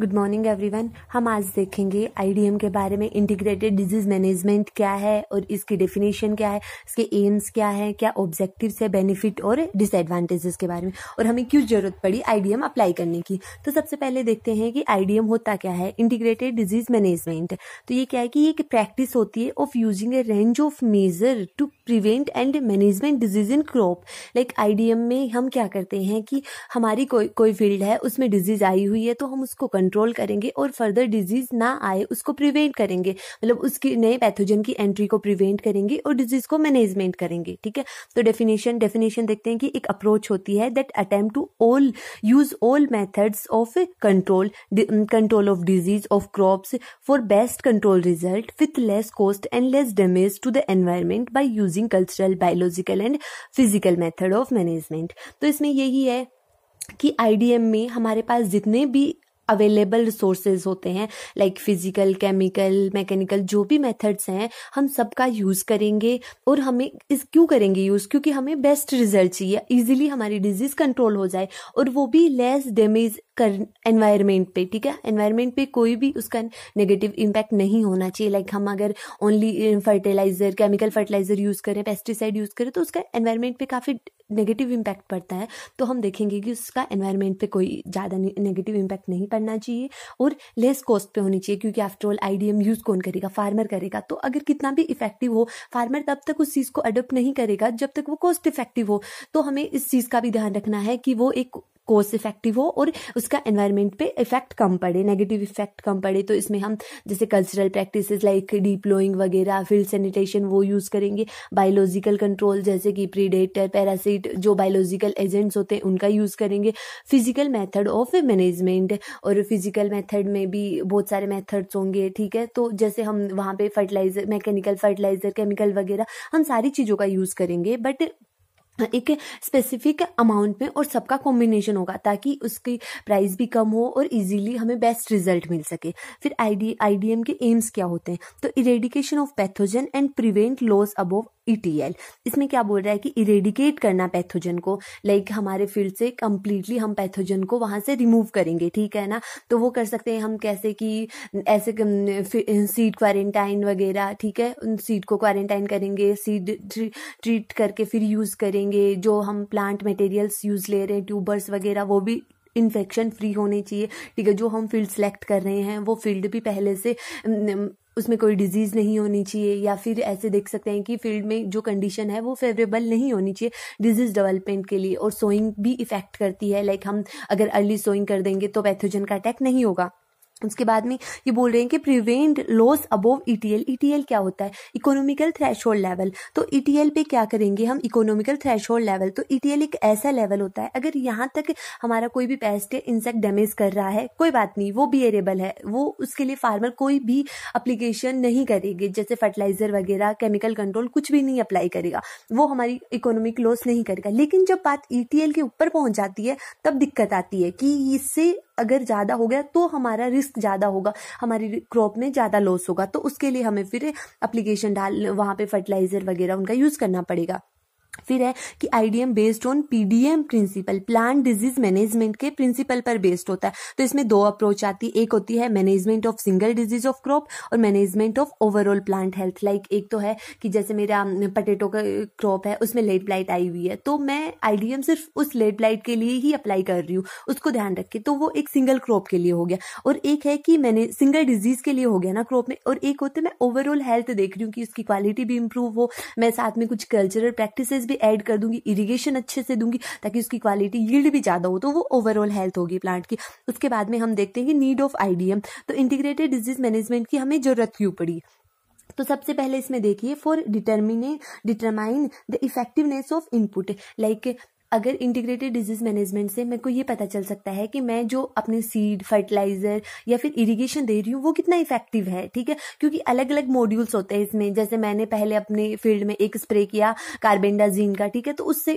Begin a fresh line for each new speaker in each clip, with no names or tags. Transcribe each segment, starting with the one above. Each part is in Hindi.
गुड मॉर्निंग एवरीवन हम आज देखेंगे आईडीएम के बारे में इंटीग्रेटेड डिजीज मैनेजमेंट क्या है और इसकी डेफिनेशन क्या है इसके एम्स क्या है क्या ऑब्जेक्टिव है बेनिफिट और डिसएडवांटेजेस के बारे में और हमें क्यों जरूरत पड़ी आईडीएम अप्लाई करने की तो सबसे पहले देखते हैं कि आईडीएम होता क्या है इंटीग्रेटेड डिजीज मैनेजमेंट तो ये क्या है कि ये एक प्रैक्टिस होती है of using a range of measure to prevent and management disease in crop like IDM में हम क्या करते हैं कि हमारी कोई कोई फील्ड है उसमें डिजीज आई हुई है तो हम उसको कंट्रोल करेंगे और फर्दर डिजीज ना आए उसको प्रिवेंट करेंगे मतलब उसकी नए पैथोजन की एंट्री को प्रिवेंट करेंगे और डिजीज को मैनेजमेंट करेंगे ठीक है तो डेफिनेशन डेफिनेशन देखते हैं कि एक अप्रोच होती है that attempt to all use all methods of control control of disease of crops for best control result with less cost and less damage to the environment by using cultural biological and physical method of management तो इसमें यही है कि आईडीएम में हमारे पास जितने भी अवेलेबल रिसोर्सेज होते हैं लाइक फिजिकल केमिकल मैकेनिकल जो भी मेथड्स हैं हम सबका यूज़ करेंगे और हमें इस क्यों करेंगे यूज़ क्योंकि हमें बेस्ट रिजल्ट चाहिए इजीली हमारी डिजीज़ कंट्रोल हो जाए और वो भी लेस डैमेज कर एनवायरमेंट पे ठीक है एनवायरमेंट पे कोई भी उसका नेगेटिव इम्पैक्ट नहीं होना चाहिए लाइक like हम अगर only fertiliser chemical fertiliser use करें पेस्टिसाइड यूज़ करें तो उसका एनवायरमेंट पे काफ़ी नेगेटिव इम्पैक्ट पड़ता है तो हम देखेंगे कि उसका एनवायरनमेंट पे कोई ज़्यादा नेगेटिव इम्पैक्ट नहीं पड़ना चाहिए और लेस कॉस्ट पे होनी चाहिए क्योंकि आफ्टर ऑल आईडीएम यूज़ कौन करेगा फार्मर करेगा तो अगर कितना भी इफेक्टिव हो फार्मर तब तक उस चीज़ को अडोप्ट नहीं करेगा जब तक वो कॉस्ट इफेक्टिव हो तो हमें इस चीज़ का भी ध्यान रखना है कि वो एक कोर्स इफेक्टिव हो और उसका एनवायरमेंट पे इफेक्ट कम पड़े नेगेटिव इफेक्ट कम पड़े तो इसमें हम जैसे cultural practice like deep ploughing वगैरह फील्ड सैनिटेशन वो यूज़ करेंगे बायोलॉजिकल कंट्रोल जैसे कि प्रीडेटर पैरासिट जो बायोलॉजिकल एजेंट्स होते हैं उनका यूज़ करेंगे फिजिकल मेथड ऑफ मैनेजमेंट और फिजिकल मेथड में भी बहुत सारे मेथड्स होंगे ठीक है तो जैसे हम वहाँ पे फर्टिलाइजर मैकेनिकल फर्टिलाइजर केमिकल वगैरह हम सारी चीज़ों का यूज़ करेंगे बट एक स्पेसिफिक अमाउंट में और सबका कॉम्बिनेशन होगा ताकि उसकी प्राइस भी कम हो और इजीली हमें बेस्ट रिजल्ट मिल सके फिर आईडी आईडीएम के एम्स क्या होते हैं तो eradication of pathogen and prevent loss above ETL इसमें क्या बोल रहा है कि इरेडिकेट करना पैथोजन को लाइक हमारे फील्ड से कम्प्लीटली हम पैथोजन को वहां से रिमूव करेंगे ठीक है ना तो वो कर सकते हैं हम कैसे कि ऐसे सीड क्वारंटाइन वगैरह ठीक है उन सीड को क्वारंटाइन करेंगे सीड ट्रीट करके फिर यूज करेंगे करेंगे जो हम प्लांट मटेरियल्स यूज ले रहे हैं ट्यूबर्स वगैरह वो भी इन्फेक्शन फ्री होने चाहिए ठीक है जो हम फील्ड सेलेक्ट कर रहे हैं वो फील्ड भी पहले से उसमें कोई डिजीज नहीं होनी चाहिए या फिर ऐसे देख सकते हैं कि फील्ड में जो कंडीशन है वो फेवरेबल नहीं होनी चाहिए डिजीज डेवलपमेंट के लिए और सोइंग भी इफेक्ट करती है लाइक हम अगर अर्ली सोइंग कर देंगे तो पैथोजन का अटैक नहीं होगा उसके बाद में ये बोल रहे हैं कि prevent loss above ETL ETL क्या होता है इकोनॉमिकल थ्रेश लेवल तो ईटीएल e पे क्या करेंगे हम इकोनॉमिकल थ्रेश लेवल तो ईटीएल e एक ऐसा लेवल होता है अगर यहाँ तक हमारा कोई भी पेस्ट इंसेक्ट डैमेज कर रहा है कोई बात नहीं वो बियरेबल है वो उसके लिए फार्मर कोई भी अप्लीकेशन नहीं करेगी जैसे फर्टिलाइजर वगैरह केमिकल कंट्रोल कुछ भी नहीं अप्लाई करेगा वो हमारी इकोनॉमिक लॉस नहीं करेगा लेकिन जब बात ईटीएल e के ऊपर पहुंच जाती है तब दिक्कत आती है कि इससे अगर ज़्यादा हो गया तो हमारा रिस्क ज़्यादा होगा हमारी क्रॉप में ज़्यादा लॉस होगा तो उसके लिए हमें फिर अप्लीकेशन डाल वहाँ पर फर्टिलाइज़र वगैरह उनका यूज़ करना पड़ेगा फिर है कि IDM based on PDM principle plant disease management के प्रिंसिपल पर बेस्ड होता है तो इसमें दो अप्रोच आती है एक होती है management of single disease of crop और management of overall plant health like एक तो है कि जैसे मेरा पटेटो का क्रॉप है उसमें लेट ब्लाइट आई हुई है तो मैं आईडीएम सिर्फ उस लेट ब्लाइट के लिए ही अप्लाई कर रही हूँ उसको ध्यान रखे तो वो एक सिंगल क्रॉप के लिए हो गया और एक है कि मैंने सिंगल डिजीज के लिए हो गया ना क्रॉप में और एक होते मैं ओवरऑल हेल्थ देख रही हूँ कि उसकी क्वालिटी भी इंप्रूव हो मैं साथ में कुछ कल्चरल प्रैक्टिस फर्टिलाइजर्स भी ऐड कर दूंगी इरिगेशन अच्छे से दूंगी ताकि उसकी क्वालिटी यील्ड भी ज़्यादा हो तो वो ओवरऑल हेल्थ होगी प्लांट की उसके बाद में हम देखते हैं कि नीड ऑफ आईडीएम तो इंटीग्रेटेड डिजीज मैनेजमेंट की हमें जरूरत क्यों पड़ी तो सबसे पहले इसमें देखिए for determine determine the effectiveness of input like अगर इंटीग्रेटेड डिजीज मैनेजमेंट से मेरे को ये पता चल सकता है कि मैं जो अपने सीड फर्टिलाइजर या फिर इरिगेशन दे रही हूँ वो कितना इफेक्टिव है ठीक है क्योंकि अलग अलग मॉड्यूल्स होते हैं इसमें जैसे मैंने पहले अपने फील्ड में एक स्प्रे किया कार्बेंडाजीन का ठीक है तो उससे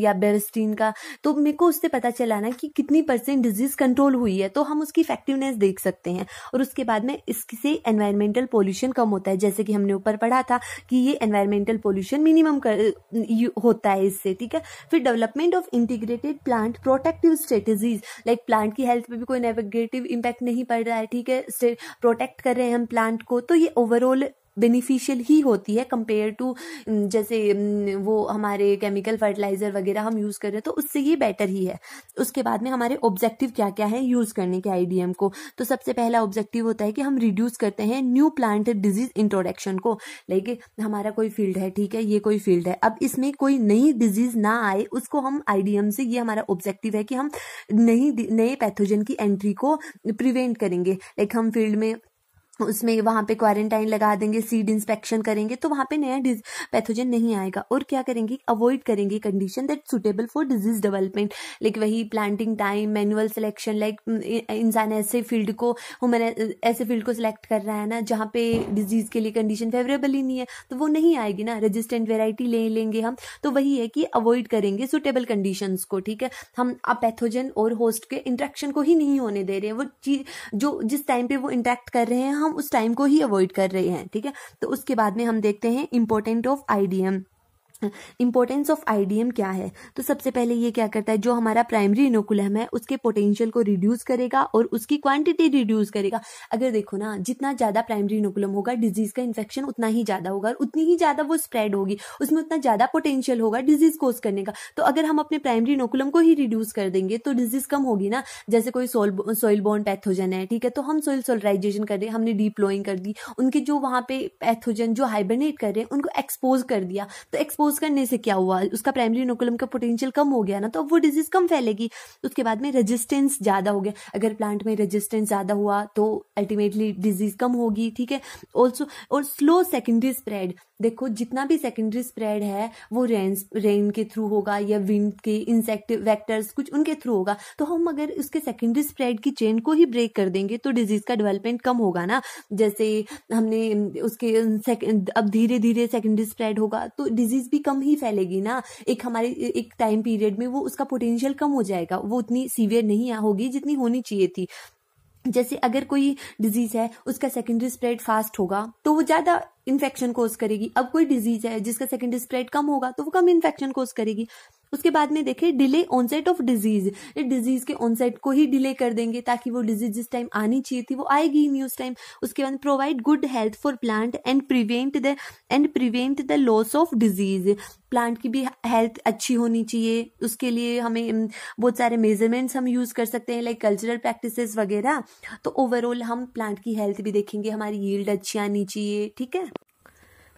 या बेरस्टीन का तो मेरे को उससे पता चला ना कि कितनी परसेंट डिजीज कंट्रोल हुई है तो हम उसकी इफेक्टिवनेस देख सकते हैं और उसके बाद में इससे एनवायरमेंटल पोल्यूशन कम होता है जैसे कि हमने ऊपर पढ़ा था कि ये एनवायरमेंटल पोल्यूशन मिनिमम होता है इससे ठीक है फिर development of integrated plant protective strategies like plant की हेल्थ पे भी कोई नेगेटिव इम्पैक्ट नहीं पड़ रहा है ठीक है प्रोटेक्ट कर रहे हैं हम प्लांट को तो ये ओवरऑल बेनिफिशियल ही होती है कंपेयर टू जैसे वो हमारे केमिकल फर्टिलाइजर वगैरह हम यूज़ कर रहे हैं तो उससे ये बेटर ही है उसके बाद में हमारे ऑब्जेक्टिव क्या क्या है यूज़ करने के आईडीएम को तो सबसे पहला ऑब्जेक्टिव होता है कि हम रिड्यूस करते हैं न्यू प्लांट डिजीज इंट्रोडक्शन को लाइक हमारा कोई फील्ड है ठीक है ये कोई फील्ड है अब इसमें कोई नई डिजीज ना आए उसको हम आईडीएम से ये हमारा ऑब्जेक्टिव है कि हम नई नए पैथोजन की एंट्री को प्रिवेंट करेंगे लाइक हम फील्ड में उसमें वहां पे क्वारंटाइन लगा देंगे सीड इंस्पेक्शन करेंगे तो वहां पे नया पैथोजन नहीं आएगा और क्या करेंगे अवॉइड करेंगे condition that suitable for disease development like वही planting time manual selection like इंसान ऐसे फील्ड को ह्यूमन ऐसे फील्ड को सिलेक्ट कर रहा है ना जहाँ पे डिजीज के लिए कंडीशन फेवरेबल ही नहीं है तो वो नहीं आएगी ना रेजिस्टेंट वेराइटी ले लेंगे हम तो वही है कि अवॉइड करेंगे सुटेबल कंडीशन को ठीक है हम अब पैथोजन और होस्ट के इंट्रैक्शन को ही नहीं होने दे रहे हैं वो जो जिस टाइम पे वो इंट्रैक्ट कर रहे हैं हम हम उस टाइम को ही अवॉइड कर रहे हैं ठीक है तो उसके बाद में हम देखते हैं important of IDM importance of IDM क्या है तो सबसे पहले ये क्या करता है जो हमारा प्राइमरी इनोकुलम है उसके पोटेंशियल को रिड्यूस करेगा और उसकी क्वांटिटी रिड्यूस करेगा अगर देखो ना जितना ज़्यादा प्राइमरी इनोकुलम होगा डिजीज़ का इन्फेक्शन उतना ही ज़्यादा होगा और उतनी ही ज़्यादा वो स्प्रेड होगी उसमें उतना ज़्यादा पोटेंशियल होगा डिजीज़ कोज करने का तो अगर हम अपने प्राइमरी इनोकुलम को ही रिड्यूस कर देंगे तो डिजीज़ कम होगी ना जैसे कोई सोल सोइल बोन पैथोजन है ठीक है तो हम सोइल सोलराइजेशन कर रहे हैं हमने डीप्लोइंग कर दी उनके जो वहाँ पे पैथोजन जो हाइबरनेट कर रहे हैं उनको एक्सपोज कर दिया तो एक्सपोज यूज करने से क्या हुआ उसका प्राइमरी नोकुलम का पोटेंशियल कम हो गया ना तो अब वो डिजीज कम फैलेगी उसके बाद में रेजिस्टेंस ज्यादा हो गया अगर प्लांट में रेजिस्टेंस ज्यादा हुआ तो अल्टीमेटली डिजीज कम होगी ठीक है ऑल्सो और स्लो सेकेंडरी स्प्रेड देखो जितना भी सेकेंडरी स्प्रेड है वो रेन रेन के थ्रू होगा या विंड के इंसेक्ट वैक्टर्स कुछ उनके थ्रू होगा तो हम अगर उसके सेकेंडरी स्प्रेड की चेन को ही ब्रेक कर देंगे तो डिजीज का डेवलपमेंट कम होगा ना जैसे हमने उसके अब धीरे धीरे सेकेंडरी स्प्रेड होगा तो डिजीज भी कम ही फैलेगी ना एक हमारे एक टाइम पीरियड में वो उसका पोटेंशियल कम हो जाएगा वो उतनी सीवियर नहीं होगी जितनी होनी चाहिए थी जैसे अगर कोई डिजीज है उसका सेकेंडरी स्प्रेड फास्ट होगा तो वो ज्यादा इन्फेक्शन कोज करेगी अब कोई डिजीज है जिसका सेकेंडरी स्प्रेड कम होगा तो वो कम इन्फेक्शन कोज करेगी उसके बाद में देखें delay onset of disease disease के ऑनसेट को ही डिले कर देंगे ताकि वो डिजीज जिस टाइम आनी चाहिए थी वो आएगी ही नहीं उस टाइम उसके बाद provide good health for plant and prevent the and prevent the loss of disease plant की भी हेल्थ अच्छी होनी चाहिए उसके लिए हमें हम्म, बहुत सारे मेजरमेंट्स हम यूज़ कर सकते हैं लाइक कल्चरल प्रैक्टिसेस वगैरह तो ओवरऑल हम प्लांट की हेल्थ भी देखेंगे हमारी यील्ड अच्छी आनी चाहिए ठीक है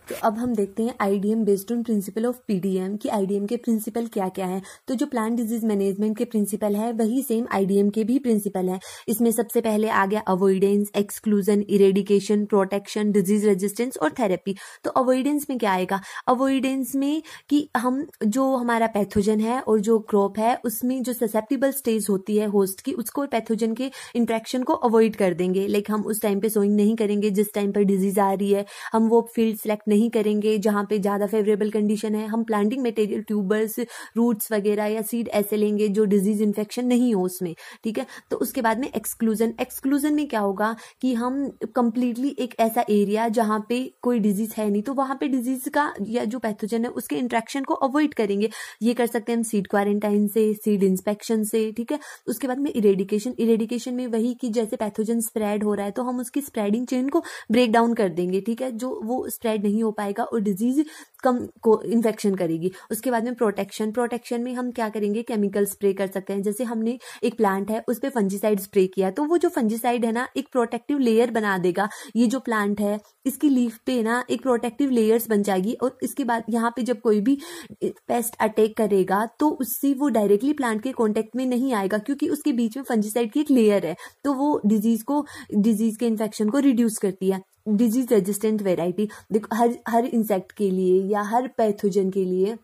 तो अब हम देखते हैं IDM based on principle of PDM कि आईडीएम के प्रिंसिपल क्या क्या हैं तो जो प्लांट डिजीज मैनेजमेंट के प्रिंसिपल है वही सेम आईडीएम के भी प्रिंसिपल है इसमें सबसे पहले आ गया avoidance exclusion eradication protection disease resistance और थेरेपी तो अवॉइडेंस में क्या आएगा अवॉइडेंस में कि हम जो हमारा पैथोजन है और जो क्रॉप है उसमें जो ससेप्टिबल स्टेज होती है होस्ट की उसको पैथोजन के इंट्रैक्शन को अवॉइड कर देंगे लाइक हम उस टाइम पे सोइंग नहीं करेंगे जिस टाइम पर डिजीज आ रही है हम वो फील्ड सेलेक्ट नहीं करेंगे जहाँ पे ज़्यादा फेवरेबल कंडीशन है हम प्लांटिंग मटेरियल ट्यूबर्स रूट्स वगैरह या सीड ऐसे लेंगे जो डिजीज इन्फेक्शन नहीं हो उसमें ठीक है तो उसके बाद में एक्सक्लूजन एक्सक्लूजन में क्या होगा कि हम कंप्लीटली एक ऐसा एरिया जहाँ पे कोई डिजीज है नहीं तो वहाँ पे डिजीज का या जो पैथोजन है उसके इंट्रैक्शन को अवॉइड करेंगे ये कर सकते हैं हम सीड क्वारंटाइन से सीड इंस्पेक्शन से ठीक है उसके बाद में इरेडिकेशन इरेडिकेशन में वही कि जैसे पैथोजन स्प्रेड हो रहा है तो हम उसकी स्प्रेडिंग चेन को ब्रेक डाउन कर देंगे ठीक है जो वो स्प्रेड नहीं नहीं हो पाएगा और डिजीज कम को इन्फेक्शन करेगी उसके बाद में प्रोटेक्शन प्रोटेक्शन में हम क्या करेंगे केमिकल स्प्रे कर सकते हैं जैसे हमने एक प्लांट है उस पर फंजीसाइड स्प्रे किया तो वो जो फंजीसाइड है ना एक प्रोटेक्टिव लेयर बना देगा ये जो प्लांट है इसकी लीफ पे ना एक प्रोटेक्टिव लेयर्स बन जाएगी और इसके बाद यहाँ पे जब कोई भी पेस्ट अटैक करेगा तो उससे वो डायरेक्टली प्लांट के कॉन्टेक्ट में नहीं आएगा क्योंकि उसके बीच में फंजीसाइड की एक लेयर है तो वो डिजीज को डिजीज के इन्फेक्शन को रिड्यूस करती है डिजीज रेजिस्टेंट वेराइटी देखो हर हर इंसेक्ट के लिए या हर पैथोजन के लिए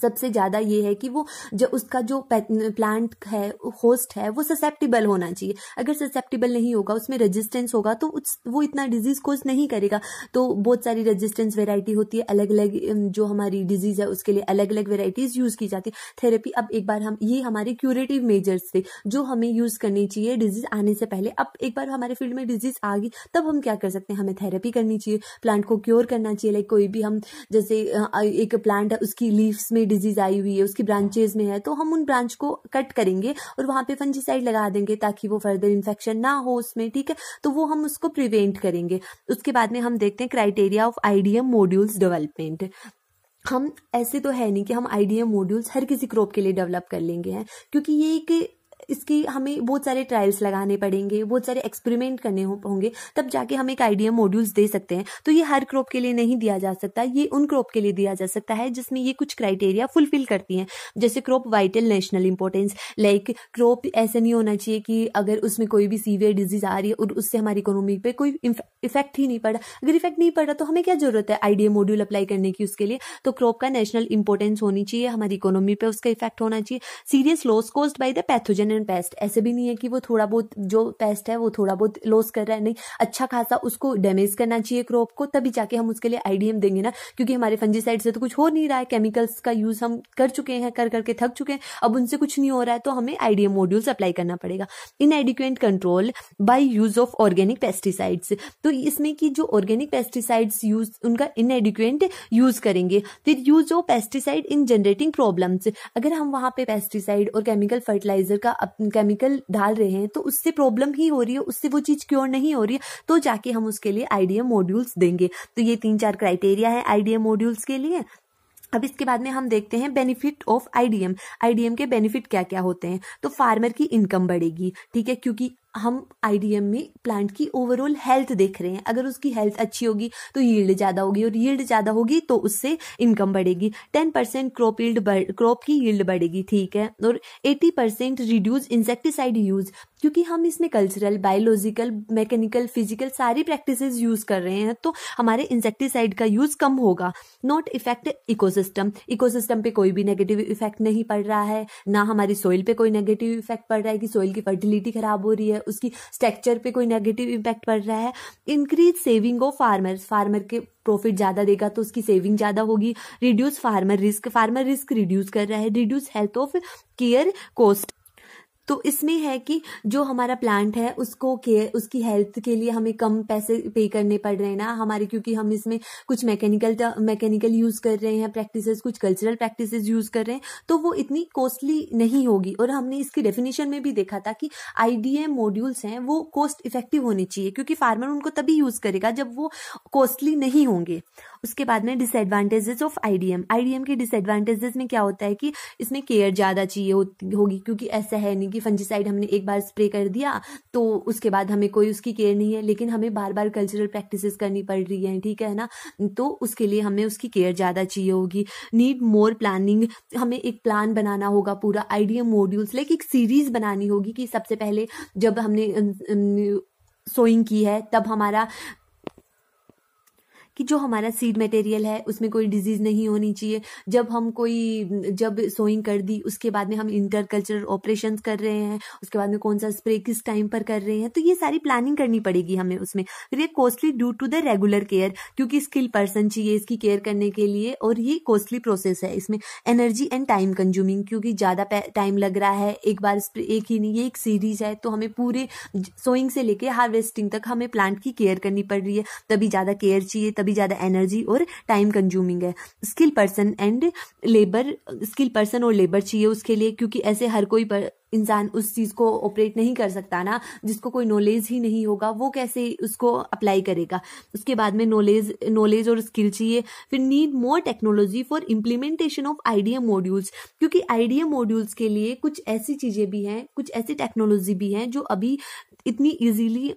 सबसे ज़्यादा ये है कि वो जो उसका जो प्लांट है होस्ट है वो ससेप्टिबल होना चाहिए अगर ससेप्टिबल नहीं होगा उसमें रेजिस्टेंस होगा तो उस, वो इतना डिजीज कोज नहीं करेगा तो बहुत सारी रेजिस्टेंस वेराइटी होती है अलग अलग जो हमारी डिजीज है उसके लिए अलग अलग वेराइटीज यूज की जाती है थेरेपी अब एक बार हम ये हमारे क्यूरेटिव मेजर्स थे जो हमें यूज करनी चाहिए डिजीज आने से पहले अब एक बार हमारे फील्ड में डिजीज आ गई तब हम क्या कर सकते हैं हमें थेरेपी करनी चाहिए प्लांट को क्योर करना चाहिए लाइक कोई भी हम जैसे एक प्लांट है उसकी लीव्स में कोई डिजीज आई हुई है उसकी ब्रांचेज में है तो हम उन ब्रांच को कट करेंगे और वहां पे फंजीसाइड लगा देंगे ताकि वो फर्दर इन्फेक्शन ना हो उसमें ठीक है तो वो हम उसको प्रिवेंट करेंगे उसके बाद में हम देखते हैं criteria of IDM modules development हम ऐसे तो है नहीं कि हम आईडीएम मॉड्यूल्स हर किसी क्रॉप के लिए डेवलप कर लेंगे हैं क्योंकि ये एक इसकी हमें बहुत सारे ट्रायल्स लगाने पड़ेंगे बहुत सारे एक्सपेरिमेंट करने होंगे तब जाके हम एक आइडिया मॉड्यूल्स दे सकते हैं तो ये हर क्रॉप के लिए नहीं दिया जा सकता ये उन क्रॉप के लिए दिया जा सकता है जिसमें ये कुछ क्राइटेरिया फुलफिल करती हैं जैसे crop vital national importance like crop ऐसा नहीं होना चाहिए कि अगर उसमें कोई भी सीवियर डिजीज आ रही है और उससे हमारी इकोनॉमी पर कोई इफेक्ट ही नहीं पड़ा अगर इफेक्ट नहीं पड़ा तो हमें क्या जरूरत है आइडिया मॉड्यूल अप्लाई करने की उसके लिए तो क्रॉप का नेशनल इंपॉर्टेंस होनी चाहिए हमारी इकोनॉमी पर उसका इफेक्ट होना चाहिए serious loss caused by the pathogen different pest ऐसे भी नहीं है कि वो थोड़ा बहुत जो पेस्ट है वो थोड़ा बहुत लॉस कर रहा है नहीं अच्छा खासा उसको डैमेज करना चाहिए क्रॉप को तभी जाके हम उसके लिए आईडीएम देंगे ना क्योंकि हमारे फंजीसाइड से तो कुछ हो नहीं रहा है केमिकल्स का यूज हम कर चुके हैं कर करके थक चुके हैं अब उनसे कुछ नहीं हो रहा है तो हमें आईडीएम मॉड्यूल्स अप्लाई करना पड़ेगा inadequate control by use of organic pesticides तो इसमें कि जो ऑर्गेनिक पेस्टिसाइड्स यूज उनका इनएडिक्वेंट यूज करेंगे फिर use of pesticide in generating problems अगर हम वहां पे पेस्टिसाइड और केमिकल फर्टिलाइजर का केमिकल डाल रहे हैं तो उससे प्रॉब्लम ही हो रही है उससे वो चीज क्योर नहीं हो रही है तो जाके हम उसके लिए आईडीएम मॉड्यूल्स देंगे तो ये तीन चार क्राइटेरिया है आईडीएम मॉड्यूल्स के लिए अब इसके बाद में हम देखते हैं बेनिफिट ऑफ आईडीएम आईडीएम के बेनिफिट क्या क्या होते हैं तो फार्मर की इनकम बढ़ेगी ठीक है क्योंकि हम आईडीएम में प्लांट की ओवरऑल हेल्थ देख रहे हैं अगर उसकी हेल्थ अच्छी होगी तो यील्ड ज्यादा होगी और यील्ड ज्यादा होगी तो उससे इनकम बढ़ेगी ten percent crop yield crop की यील्ड बढ़ेगी ठीक है और eighty percent reduce insecticide use क्योंकि हम इसमें कल्चरल बायोलॉजिकल मैकेनिकल फिजिकल सारी प्रैक्टिसेस यूज कर रहे हैं तो हमारे इंसेक्टिसाइड का यूज कम होगा नॉट इफेक्ट इकोसिस्टम इकोसिस्टम पे कोई भी नेगेटिव इफेक्ट नहीं पड़ रहा है ना हमारी सोइल पे कोई नेगेटिव इफेक्ट पड़ रहा है कि सोइल की फर्टिलिटी खराब हो रही है उसकी स्ट्रक्चर पे कोई नेगेटिव इम्पैक्ट पड़ रहा है increase saving of farmer farmer के प्रॉफिट ज्यादा देगा तो उसकी सेविंग ज्यादा होगी reduce farmer risk farmer risk reduce कर रहा है reduce health of care cost तो इसमें है कि जो हमारा प्लांट है उसको केयर उसकी हेल्थ के लिए हमें कम पैसे पे करने पड़ रहे हैं ना हमारे क्योंकि हम इसमें कुछ मैकेनिकल मैकेनिकल यूज कर रहे हैं प्रैक्टिसेस कुछ कल्चरल प्रैक्टिसेस यूज कर रहे हैं तो वो इतनी कॉस्टली नहीं होगी और हमने इसकी डेफिनेशन में भी देखा था कि आईडीए मॉड्यूल्स हैं वो कॉस्ट इफेक्टिव होने चाहिए क्योंकि फार्मर उनको तभी यूज करेगा जब वो कॉस्टली नहीं होंगे उसके बाद में डिसएडवांटेजेस ऑफ आईडीएम आईडीएम के डिसएडवांटेजेस में क्या होता है कि इसमें केयर ज्यादा चाहिए होगी क्योंकि ऐसा है नहीं कि फंजीसाइड हमने एक बार स्प्रे कर दिया तो उसके बाद हमें कोई उसकी केयर नहीं है लेकिन हमें बार बार कल्चरल प्रैक्टिसेस करनी पड़ रही है ठीक है ना तो उसके लिए हमें उसकी केयर ज़्यादा चाहिए होगी नीड मोर प्लानिंग हमें एक प्लान बनाना होगा पूरा आइडिया मॉड्यूल्स लाइक एक सीरीज बनानी होगी कि सबसे पहले जब हमने सोइंग की है तब हमारा कि जो हमारा सीड मटेरियल है उसमें कोई डिजीज नहीं होनी चाहिए जब हम कोई जब सोइंग कर दी उसके बाद में हम इंटर कल्चर ऑपरेशन कर रहे हैं उसके बाद में कौन सा स्प्रे किस टाइम पर कर रहे हैं तो ये सारी प्लानिंग करनी पड़ेगी हमें उसमें फिर ये costly due to the regular care क्योंकि स्किल पर्सन चाहिए इसकी केयर करने के लिए और ये कॉस्टली प्रोसेस है इसमें एनर्जी एंड टाइम कंज्यूमिंग क्योंकि ज़्यादा टाइम लग रहा है एक बार एक ही नहीं ये एक सीरीज है तो हमें पूरे सोइंग से लेके हार्वेस्टिंग तक हमें प्लांट की केयर करनी पड़ रही है तभी ज़्यादा केयर चाहिए तभी ज़्यादा एनर्जी और टाइम कंज्यूमिंग है skill person and labour skill person और लेबर चाहिए उसके लिए क्योंकि ऐसे हर कोई पर, इंसान उस चीज़ को ऑपरेट नहीं कर सकता ना जिसको कोई नॉलेज ही नहीं होगा वो कैसे उसको अप्लाई करेगा उसके बाद में नॉलेज नॉलेज और स्किल चाहिए फिर need more technology for implementation of idea modules क्योंकि आइडिया मॉड्यूल्स के लिए कुछ ऐसी चीज़ें भी हैं कुछ ऐसी टेक्नोलॉजी भी हैं जो अभी इतनी ईजिली